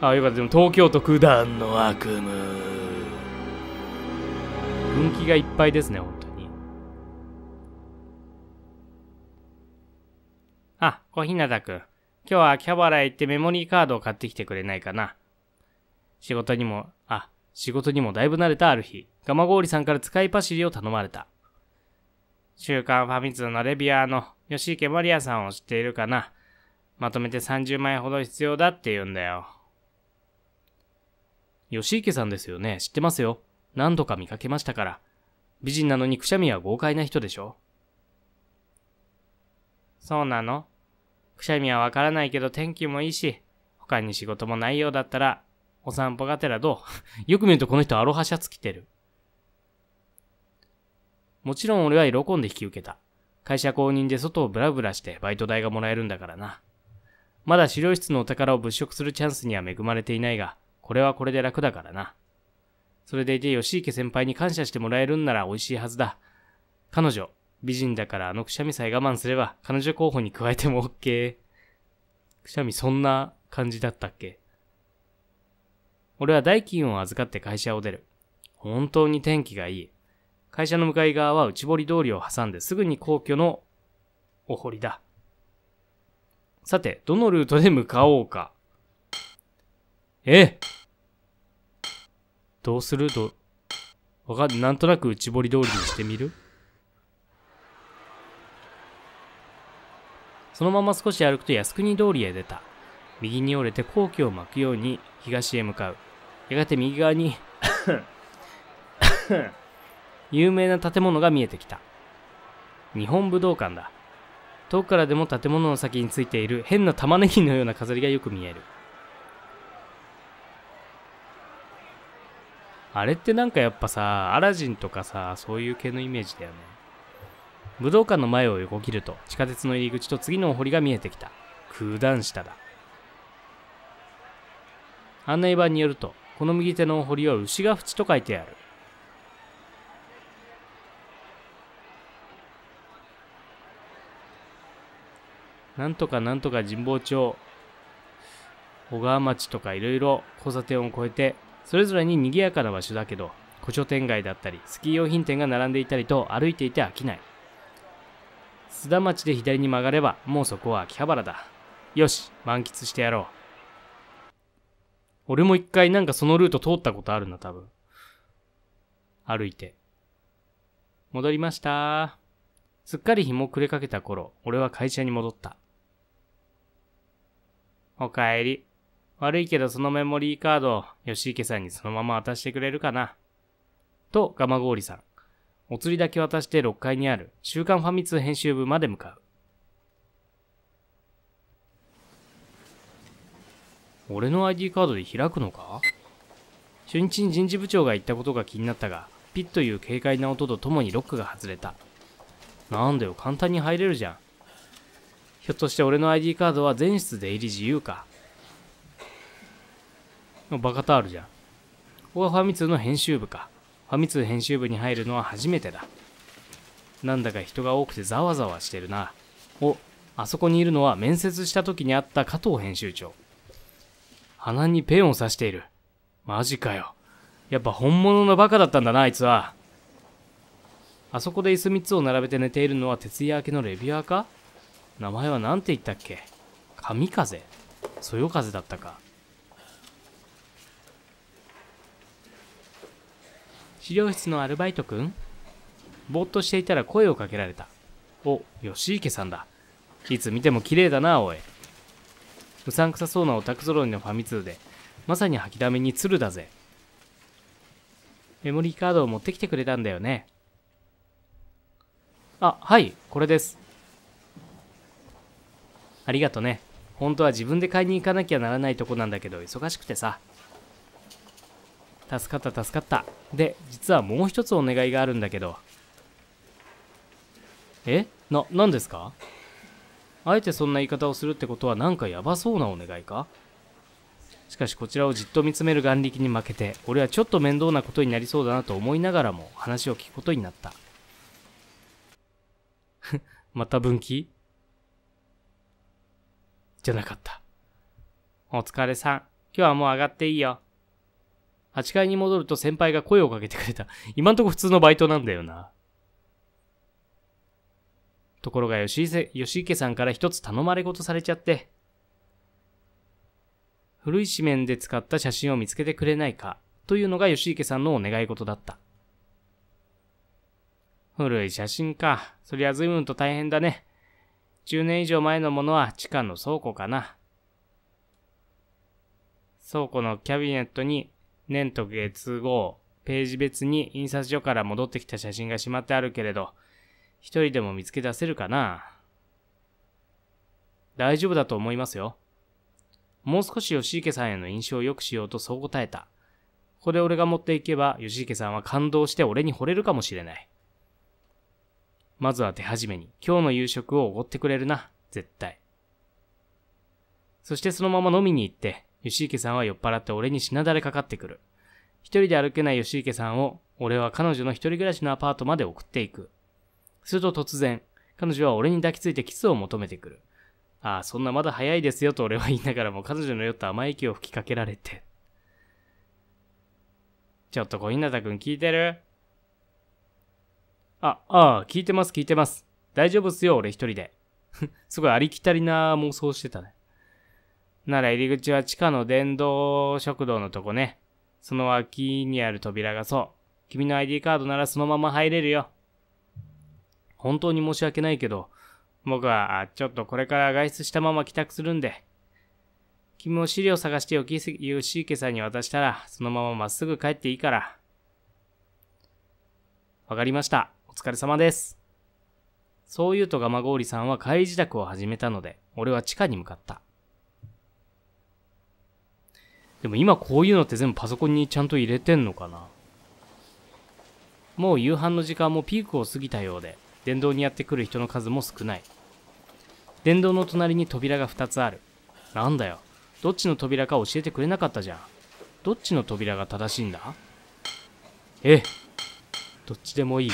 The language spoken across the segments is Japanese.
ああよかったでも東京都九段の悪夢分岐がいっぱいですね本当にあ小日向くん今日は秋葉原へ行ってメモリーカードを買ってきてくれないかな仕事にもあ仕事にもだいぶ慣れたある日蒲郡さんから使いパシリを頼まれた週刊ファミ通のレビュアーの吉池マリアさんを知っているかなまとめて30枚ほど必要だって言うんだよ。吉池さんですよね。知ってますよ。何度か見かけましたから。美人なのにくしゃみは豪快な人でしょ。そうなのくしゃみはわからないけど天気もいいし、他に仕事もないようだったら、お散歩がてらどう よく見るとこの人アロハシャツ着てる。もちろん俺は喜んで引き受けた。会社公認で外をブラブラしてバイト代がもらえるんだからな。まだ資料室のお宝を物色するチャンスには恵まれていないが、これはこれで楽だからな。それでいて吉池先輩に感謝してもらえるんなら美味しいはずだ。彼女、美人だからあのくしゃみさえ我慢すれば彼女候補に加えても OK。くしゃみそんな感じだったっけ俺は代金を預かって会社を出る。本当に天気がいい。会社の向かい側は内堀通りを挟んですぐに皇居のお堀だ。さて、どのルートで向かおうか。えどうするどわかんなんとなく内堀通りにしてみるそのまま少し歩くと靖国通りへ出た。右に折れて皇居を巻くように東へ向かう。やがて右側に 有名な建物が見えてきた。日本武道館だ。遠くからでも建物の先についている変な玉ねぎのような飾りがよく見える。あれってなんかやっぱさ、アラジンとかさ、そういう系のイメージだよね。武道館の前を横切ると、地下鉄の入り口と次のお堀が見えてきた。九段下だ。案内板によると、この右手のお堀は牛が淵と書いてある。なんとかなんとか神保町、小川町とかいろいろ交差点を越えてそれぞれに賑やかな場所だけど古書店街だったりスキー用品店が並んでいたりと歩いていて飽きない須田町で左に曲がればもうそこは秋葉原だよし満喫してやろう俺も一回なんかそのルート通ったことあるな多分歩いて戻りましたすっかり日も暮れかけた頃俺は会社に戻ったおかえり悪いけどそのメモリーカード、吉池さんにそのまま渡してくれるかな。と、ガマゴーリさん。お釣りだけ渡して6階にある、週刊ファミ通編集部まで向かう。俺の ID カードで開くのか初日に人事部長が言ったことが気になったが、ピッという軽快な音とともにロックが外れた。なんだよ、簡単に入れるじゃん。ひょっとして俺の ID カードは全室出入り自由か。のバカタールじゃん。ここはファミ通の編集部か。ファミ通編集部に入るのは初めてだ。なんだか人が多くてざわざわしてるな。お、あそこにいるのは面接した時に会った加藤編集長。鼻にペンを刺している。マジかよ。やっぱ本物のバカだったんだな、あいつは。あそこで椅子3つを並べて寝ているのは徹夜明けのレビュアーか名前は何て言ったっけ神風そよ風だったか。資料室のアルバイトくんぼーっとしていたら声をかけられた。お、吉池さんだ。いつ見ても綺麗だな、おい。うさんくさそうなオタク揃いのファミ通で、まさに吐きだめに鶴だぜ。メモリーカードを持ってきてくれたんだよね。あ、はい、これです。ありがとね。本当は自分で買いに行かなきゃならないとこなんだけど、忙しくてさ。助かった助かったで実はもう一つお願いがあるんだけどえな何ですかあえてそんな言い方をするってことはなんかやばそうなお願いかしかしこちらをじっと見つめる眼力に負けて俺はちょっと面倒なことになりそうだなと思いながらも話を聞くことになった また分岐じゃなかったお疲れさん今日はもう上がっていいよ8階に戻ると先輩が声をかけてくれた。今んとこ普通のバイトなんだよな。ところが吉池さんから一つ頼まれ事されちゃって、古い紙面で使った写真を見つけてくれないか、というのが吉池さんのお願い事だった。古い写真か。そりゃ随分と大変だね。10年以上前のものは地下の倉庫かな。倉庫のキャビネットに年と月号、ページ別に印刷所から戻ってきた写真がしまってあるけれど、一人でも見つけ出せるかな大丈夫だと思いますよ。もう少し吉池さんへの印象を良くしようとそう答えた。ここで俺が持っていけば、吉池さんは感動して俺に惚れるかもしれない。まずは手始めに、今日の夕食をおごってくれるな、絶対。そしてそのまま飲みに行って、吉池さんは酔っ払って俺にしなだれかかってくる。一人で歩けない吉池さんを、俺は彼女の一人暮らしのアパートまで送っていく。すると突然、彼女は俺に抱きついてキスを求めてくる。ああ、そんなまだ早いですよと俺は言いながらも彼女の酔った甘い息を吹きかけられて。ちょっと小日向くん聞いてるあ、ああ、聞いてます聞いてます。大丈夫っすよ、俺一人で。すごいありきたりな妄想してたね。なら入り口は地下の電動食堂のとこね。その脇にある扉がそう。君の ID カードならそのまま入れるよ。本当に申し訳ないけど、僕はちょっとこれから外出したまま帰宅するんで。君も資料探してよき、ーシーケさんに渡したら、そのまままっすぐ帰っていいから。わかりました。お疲れ様です。そう言うと蒲郡さんは帰り自宅を始めたので、俺は地下に向かった。でも今こういうのって全部パソコンにちゃんと入れてんのかなもう夕飯の時間もピークを過ぎたようで、電動にやってくる人の数も少ない。電動の隣に扉が2つある。なんだよ。どっちの扉か教えてくれなかったじゃん。どっちの扉が正しいんだええ。どっちでもいい。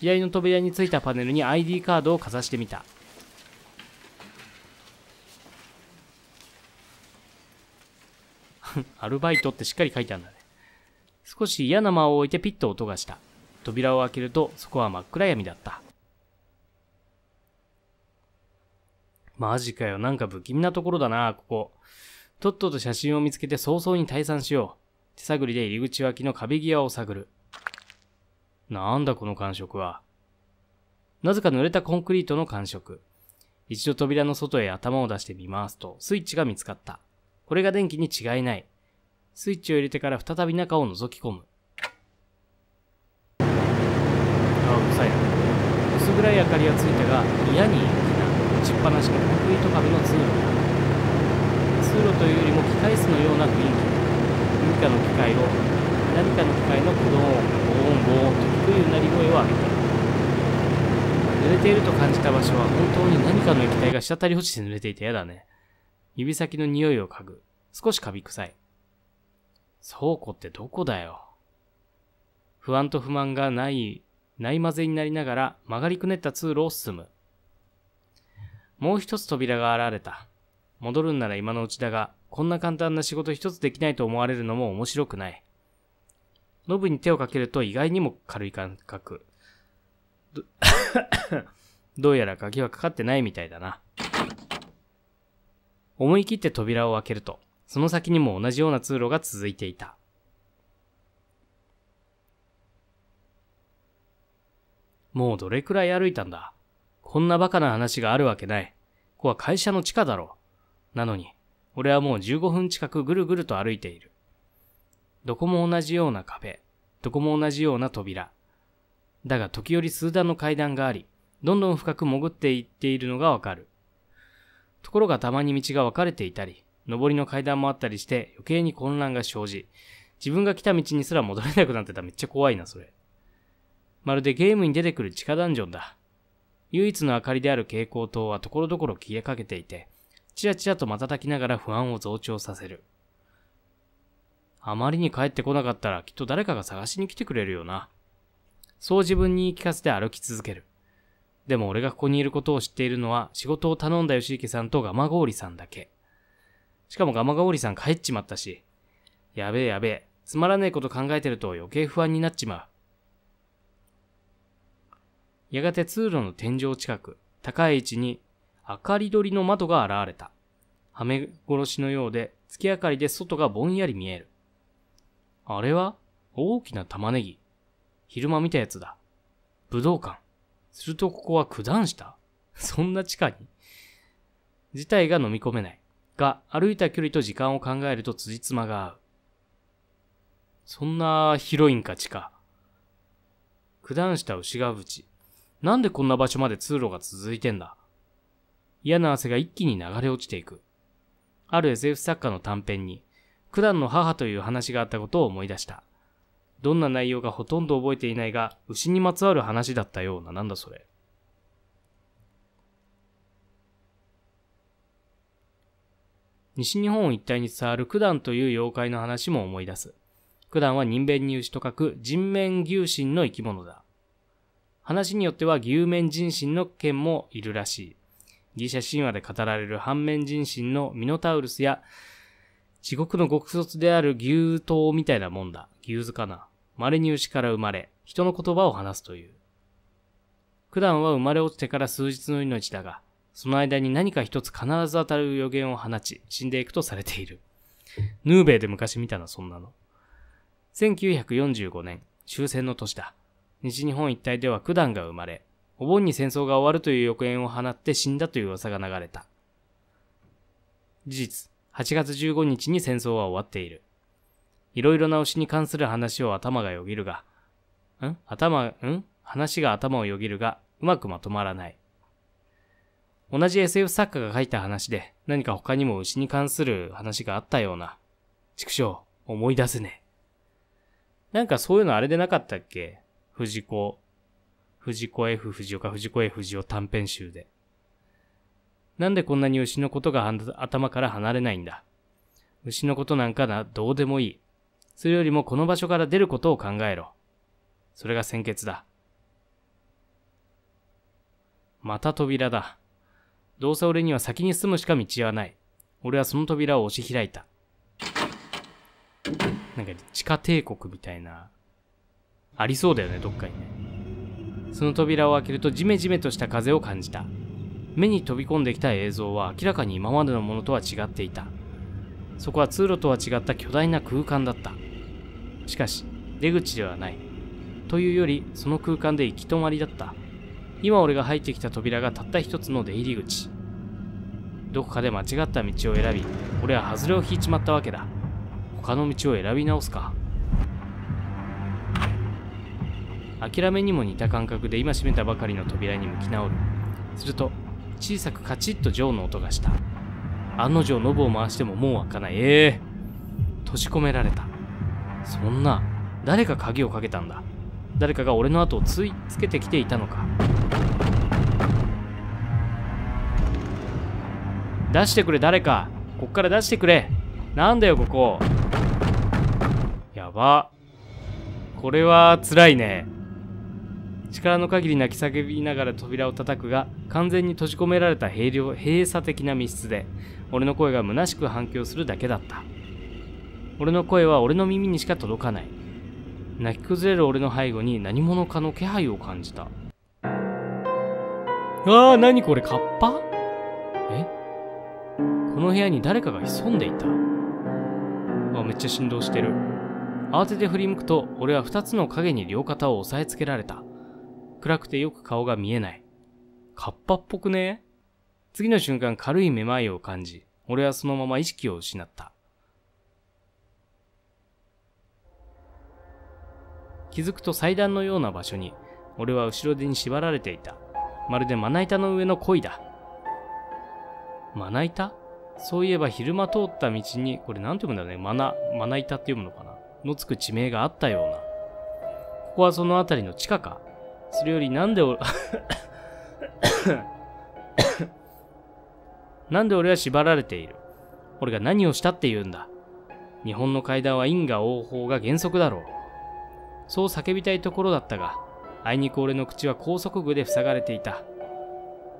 左の扉についたパネルに ID カードをかざしてみた。アルバイトってしっかり書いてあるんだね。少し嫌な間を置いてピッと音がした。扉を開けると、そこは真っ暗闇だった。マジかよ。なんか不気味なところだな、ここ。とっとと写真を見つけて早々に退散しよう。手探りで入り口脇の壁際を探る。なんだこの感触は。なぜか濡れたコンクリートの感触。一度扉の外へ頭を出してみますと、スイッチが見つかった。これが電気に違いない。スイッチを入れてから再び中を覗き込む。あ、うるさいな。薄暗い明かりはついたが、嫌に大きな、打ちっぱなしのコンクリート壁の通路だ。通路というよりも機械室のような雰囲気。何かの機械を何かの機械の鼓動音、ン、音、ーンと低いうなり声を上げた。濡れていると感じた場所は本当に何かの液体が滴り落ちて濡れていて嫌だね。指先の匂いを嗅ぐ。少しカビ臭い。倉庫ってどこだよ。不安と不満がない、ない混ぜになりながら曲がりくねった通路を進む。もう一つ扉が現れた。戻るんなら今のうちだが、こんな簡単な仕事一つできないと思われるのも面白くない。ノブに手をかけると意外にも軽い感覚。ど どうやら鍵はかかってないみたいだな。思い切って扉を開けると、その先にも同じような通路が続いていた。もうどれくらい歩いたんだ。こんなバカな話があるわけない。ここは会社の地下だろう。なのに、俺はもう15分近くぐるぐると歩いている。どこも同じような壁、どこも同じような扉。だが時折数段の階段があり、どんどん深く潜っていっているのがわかる。ところがたまに道が分かれていたり、上りの階段もあったりして余計に混乱が生じ、自分が来た道にすら戻れなくなってためっちゃ怖いな、それ。まるでゲームに出てくる地下ダンジョンだ。唯一の明かりである蛍光灯はところどころ消えかけていて、ちらちらと瞬きながら不安を増長させる。あまりに帰ってこなかったらきっと誰かが探しに来てくれるよな。そう自分に言い聞かせて歩き続ける。でも俺がここにいることを知っているのは仕事を頼んだ吉池さんとガマゴーリさんだけ。しかもガマゴーリさん帰っちまったし。やべえやべえ。つまらねえこと考えてると余計不安になっちまう。やがて通路の天井近く、高い位置に明かり取りの窓が現れた。はめ殺しのようで、月明かりで外がぼんやり見える。あれは大きな玉ねぎ。昼間見たやつだ。武道館。するとここは九段下そんな地下に事態が飲み込めない。が、歩いた距離と時間を考えると辻褄が合う。そんなヒロインか地下。九段下牛ヶ淵。なんでこんな場所まで通路が続いてんだ嫌な汗が一気に流れ落ちていく。ある SF 作家の短編に、九段の母という話があったことを思い出した。どんな内容かほとんど覚えていないが、牛にまつわる話だったような、なんだそれ。西日本一帯に伝わる九段という妖怪の話も思い出す。九段は人面に牛と書く人面牛神の生き物だ。話によっては牛面人神の剣もいるらしい。ギリシャ神話で語られる反面人神のミノタウルスや地獄の極卒である牛刀みたいなもんだ。牛図かな。稀に牛から生まれ、人の言葉を話すという。普段は生まれ落ちてから数日の命だが、その間に何か一つ必ず当たる予言を放ち、死んでいくとされている。ヌーベイで昔見たな、そんなの。1945年、終戦の年だ。西日本一帯では九段が生まれ、お盆に戦争が終わるという予言を放って死んだという噂が流れた。事実、8月15日に戦争は終わっている。いろいろな推しに関する話を頭がよぎるが、ん頭、ん話が頭をよぎるが、うまくまとまらない。同じ SF 作家が書いた話で、何か他にも牛に関する話があったような。畜生、思い出せねなんかそういうのあれでなかったっけ藤子、藤子 F 藤岡、藤子 F 藤尾短編集で。なんでこんなに牛のことが頭から離れないんだ。牛のことなんかな、どうでもいい。それよりもこの場所から出ることを考えろ。それが先決だ。また扉だ。どうせ俺には先に進むしか道はない。俺はその扉を押し開いた。なんか地下帝国みたいな、ありそうだよね、どっかにね。その扉を開けるとジメジメとした風を感じた。目に飛び込んできた映像は明らかに今までのものとは違っていたそこは通路とは違った巨大な空間だったしかし出口ではないというよりその空間で行き止まりだった今俺が入ってきた扉がたった一つの出入り口どこかで間違った道を選び俺は外れを引いちまったわけだ他の道を選び直すか諦めにも似た感覚で今閉めたばかりの扉に向き直るすると小さくカチッとジョーの音がした案の定ノブを回してももう開かないええー、閉じ込められたそんな誰か鍵をかけたんだ誰かが俺の後をついつけてきていたのか出してくれ誰かこっから出してくれなんだよここやばこれは辛いね力の限り泣き叫びながら扉を叩くが完全に閉じ込められた閉鎖的な密室で俺の声が虚しく反響するだけだった俺の声は俺の耳にしか届かない泣き崩れる俺の背後に何者かの気配を感じたああ何これカッパえこの部屋に誰かが潜んでいたあめっちゃ振動してる慌てて振り向くと俺は2つの影に両肩を押さえつけられた暗くてよく顔が見えない。カッパっぽくね次の瞬間軽いめまいを感じ、俺はそのまま意識を失った。気づくと祭壇のような場所に、俺は後ろ手に縛られていた。まるでまな板の上の恋だ。まな板そういえば昼間通った道に、これ何て読むんだろうね。まな、まな板って読むのかなのつく地名があったような。ここはその辺りの地下か。それよりなんで俺 なんで俺は縛られている俺が何をしたって言うんだ日本の階段は因果応報が原則だろうそう叫びたいところだったがあいにく俺の口は高速具で塞がれていた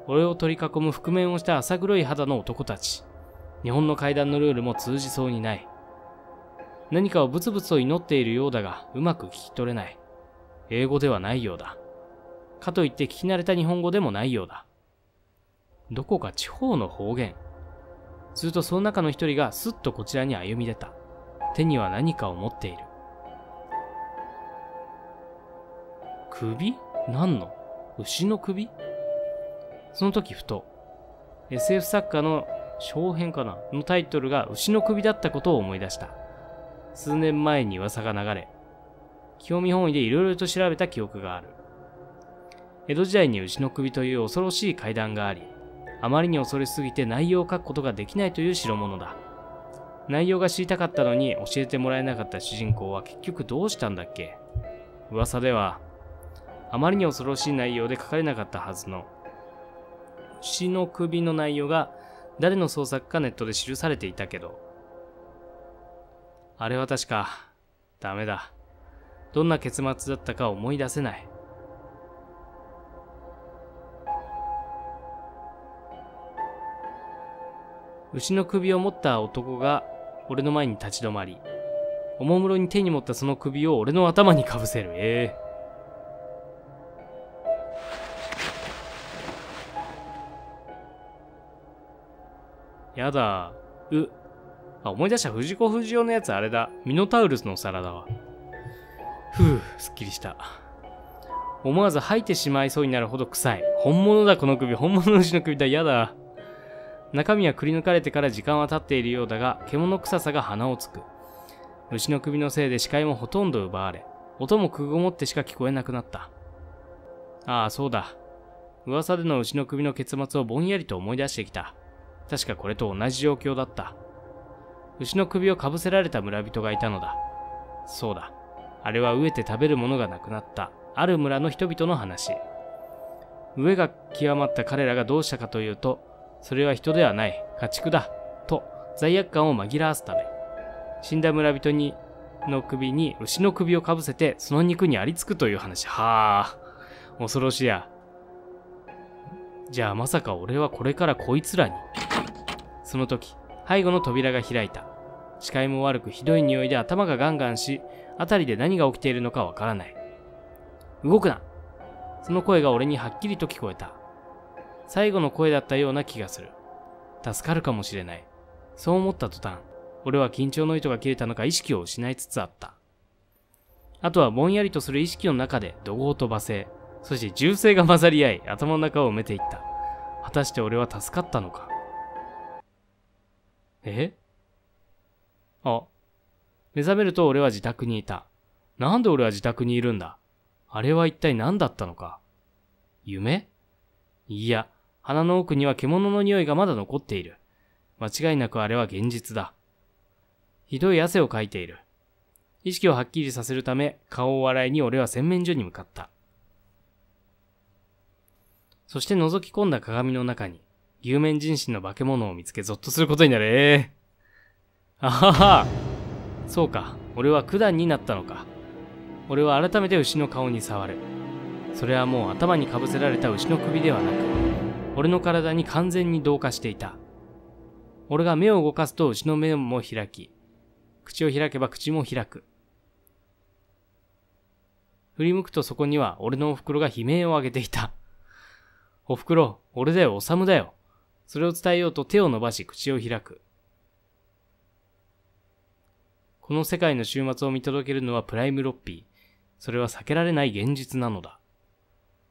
俺を取り囲む覆面をした浅黒い肌の男たち日本の階段のルールも通じそうにない何かをブツブツと祈っているようだがうまく聞き取れない英語ではないようだかといって聞き慣れた日本語でもないようだ。どこか地方の方言。するとその中の一人がすっとこちらに歩み出た。手には何かを持っている。首何の牛の首その時ふと、SF 作家の小編かなのタイトルが牛の首だったことを思い出した。数年前に噂が流れ、興味本位で色々と調べた記憶がある。江戸時代に牛の首という恐ろしい階段があり、あまりに恐れすぎて内容を書くことができないという代物だ。内容が知りたかったのに教えてもらえなかった主人公は結局どうしたんだっけ噂では、あまりに恐ろしい内容で書かれなかったはずの、牛の首の内容が誰の創作かネットで記されていたけど、あれは確か、ダメだ。どんな結末だったか思い出せない。牛の首を持った男が俺の前に立ち止まり、おもむろに手に持ったその首を俺の頭にかぶせる。ええーやだ。う。あ、思い出した。藤子不二雄のやつあれだ。ミノタウルスのお皿だわ。ふぅ、すっきりした。思わず吐いてしまいそうになるほど臭い。本物だ、この首。本物の牛の首だ。やだ。中身はくり抜かれてから時間は経っているようだが、獣臭さが鼻をつく。牛の首のせいで視界もほとんど奪われ、音もくぐもってしか聞こえなくなった。ああ、そうだ。噂での牛の首の結末をぼんやりと思い出してきた。確かこれと同じ状況だった。牛の首をかぶせられた村人がいたのだ。そうだ。あれは飢えて食べるものがなくなった、ある村の人々の話。飢えが極まった彼らがどうしたかというと、それは人ではない、家畜だ、と罪悪感を紛らわすため、死んだ村人にの首に牛の首をかぶせて、その肉にありつくという話。はあ、恐ろしや。じゃあまさか俺はこれからこいつらに。その時、背後の扉が開いた。視界も悪くひどい匂いで頭がガンガンし、辺りで何が起きているのかわからない。動くなその声が俺にはっきりと聞こえた。最後の声だったような気がする。助かるかもしれない。そう思った途端、俺は緊張の糸が切れたのか意識を失いつつあった。あとはぼんやりとする意識の中で怒号と罵声、そして銃声が混ざり合い頭の中を埋めていった。果たして俺は助かったのかえあ、目覚めると俺は自宅にいた。なんで俺は自宅にいるんだあれは一体何だったのか夢いや、鼻の奥には獣の匂いがまだ残っている。間違いなくあれは現実だ。ひどい汗をかいている。意識をはっきりさせるため、顔を洗いに俺は洗面所に向かった。そして覗き込んだ鏡の中に、有面人身の化け物を見つけ、ゾッとすることになる。あははそうか、俺は九段になったのか。俺は改めて牛の顔に触る。それはもう頭にかぶせられた牛の首ではなく、俺の体に完全に同化していた。俺が目を動かすと牛の目も開き、口を開けば口も開く。振り向くとそこには俺のお袋が悲鳴を上げていた。お袋、俺だよ、おさむだよ。それを伝えようと手を伸ばし口を開く。この世界の終末を見届けるのはプライムロッピー。それは避けられない現実なのだ。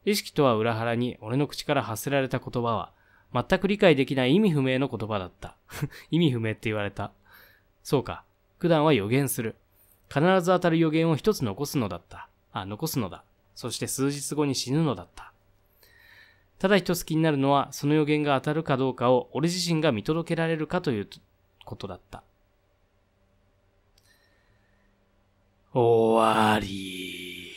意識とは裏腹に俺の口から発せられた言葉は、全く理解できない意味不明の言葉だった。意味不明って言われた。そうか。普段は予言する。必ず当たる予言を一つ残すのだった。あ、残すのだ。そして数日後に死ぬのだった。ただ一つ気になるのは、その予言が当たるかどうかを俺自身が見届けられるかということだった。終わり。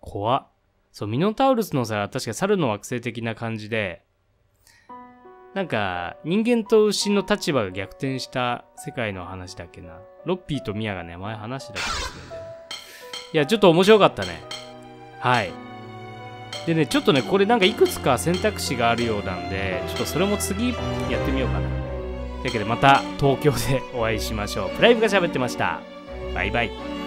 怖っ。そう、ミノタウルスのさ、確か猿の惑星的な感じで、なんか、人間と牛の立場が逆転した世界の話だっけな。ロッピーとミアがね、前話してた気がするんだいや、ちょっと面白かったね。はい。でね、ちょっとね、これなんかいくつか選択肢があるようなんで、ちょっとそれも次やってみようかな。というわけでまた東京でお会いしましょう。プライムが喋ってました。バイバイ。